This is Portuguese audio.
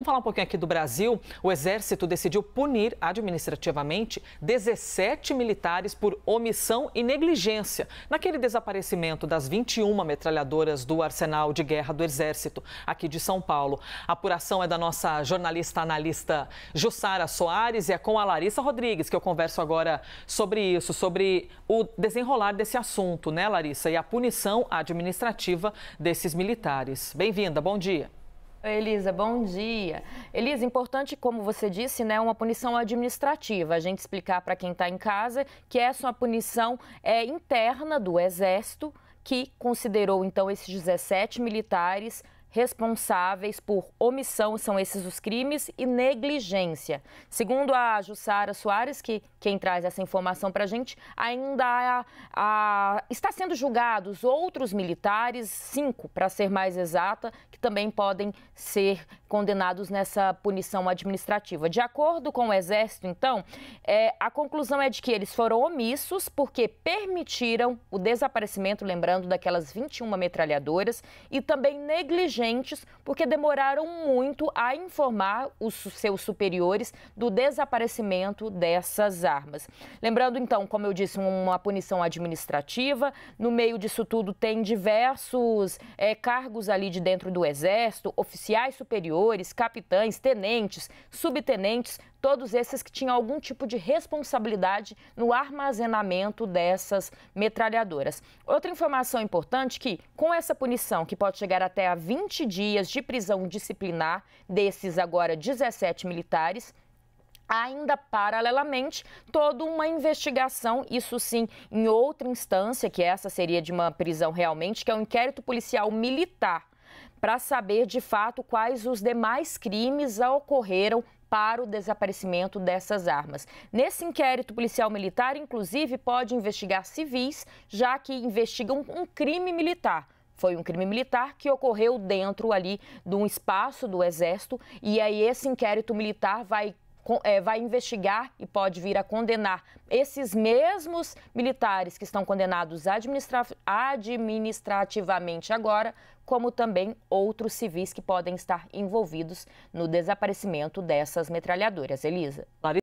Vamos falar um pouquinho aqui do Brasil. O Exército decidiu punir administrativamente 17 militares por omissão e negligência naquele desaparecimento das 21 metralhadoras do arsenal de guerra do Exército, aqui de São Paulo. A apuração é da nossa jornalista analista Jussara Soares e é com a Larissa Rodrigues que eu converso agora sobre isso, sobre o desenrolar desse assunto, né, Larissa? E a punição administrativa desses militares. Bem-vinda, bom dia. Elisa, bom dia. Elisa, importante, como você disse, né, uma punição administrativa. A gente explicar para quem está em casa que essa é uma punição é, interna do Exército, que considerou então esses 17 militares responsáveis por omissão, são esses os crimes, e negligência. Segundo a Jussara Soares, que quem traz essa informação para a gente, ainda a, está sendo julgados outros militares, cinco para ser mais exata, que também podem ser condenados nessa punição administrativa. De acordo com o Exército, então, é, a conclusão é de que eles foram omissos porque permitiram o desaparecimento, lembrando, daquelas 21 metralhadoras, e também negligência urgentes porque demoraram muito a informar os seus superiores do desaparecimento dessas armas. Lembrando, então, como eu disse, uma punição administrativa. No meio disso tudo, tem diversos é, cargos ali de dentro do Exército, oficiais superiores, capitães, tenentes, subtenentes, todos esses que tinham algum tipo de responsabilidade no armazenamento dessas metralhadoras. Outra informação importante é que com essa punição que pode chegar até a 20 dias de prisão disciplinar desses agora 17 militares, ainda paralelamente toda uma investigação, isso sim, em outra instância, que essa seria de uma prisão realmente, que é um inquérito policial militar, para saber de fato quais os demais crimes ocorreram para o desaparecimento dessas armas. Nesse inquérito policial militar, inclusive, pode investigar civis, já que investigam um crime militar. Foi um crime militar que ocorreu dentro ali de um espaço do Exército e aí esse inquérito militar vai é, vai investigar e pode vir a condenar esses mesmos militares que estão condenados administra administrativamente agora, como também outros civis que podem estar envolvidos no desaparecimento dessas metralhadoras. Elisa.